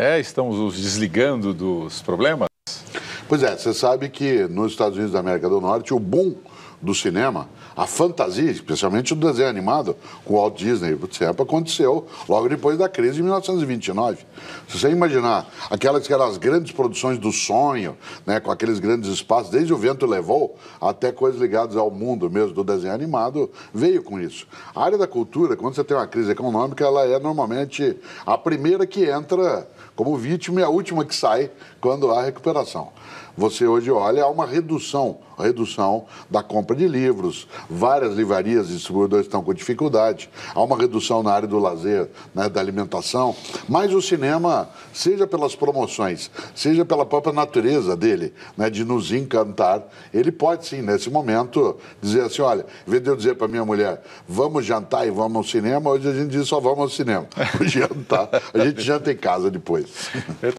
É, estamos desligando dos problemas? Pois é, você sabe que nos Estados Unidos da América do Norte, o boom do cinema, a fantasia, especialmente o desenho animado com o Walt Disney, por exemplo, aconteceu logo depois da crise de 1929. Se você imaginar aquelas que eram as grandes produções do sonho, né, com aqueles grandes espaços, desde o vento levou até coisas ligadas ao mundo mesmo do desenho animado, veio com isso. A área da cultura, quando você tem uma crise econômica, ela é normalmente a primeira que entra como vítima e a última que sai quando há recuperação. Você hoje olha, há uma redução redução da compra de livros. Várias livrarias e distribuidores estão com dificuldade. Há uma redução na área do lazer, né, da alimentação. Mas o cinema, seja pelas promoções, seja pela própria natureza dele, né, de nos encantar, ele pode sim, nesse momento, dizer assim: olha, em vez de eu dizer para minha mulher, vamos jantar e vamos ao cinema, hoje a gente diz só vamos ao cinema. Jantar. A gente janta em casa depois.